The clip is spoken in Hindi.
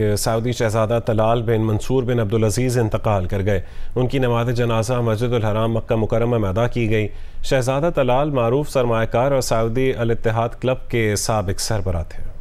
कि सऊदी शहजादा Talal bin Mansour bin Abdulaziz इंतकाल कर गए उनकी नमाज जनाजा मस्जिदुलहराम मक्का मुकरमा में अदा की गई शहजादा तलाल मरूफ सरमाकार और सऊदी अलतहाद क्लब के सबक सरबरा थे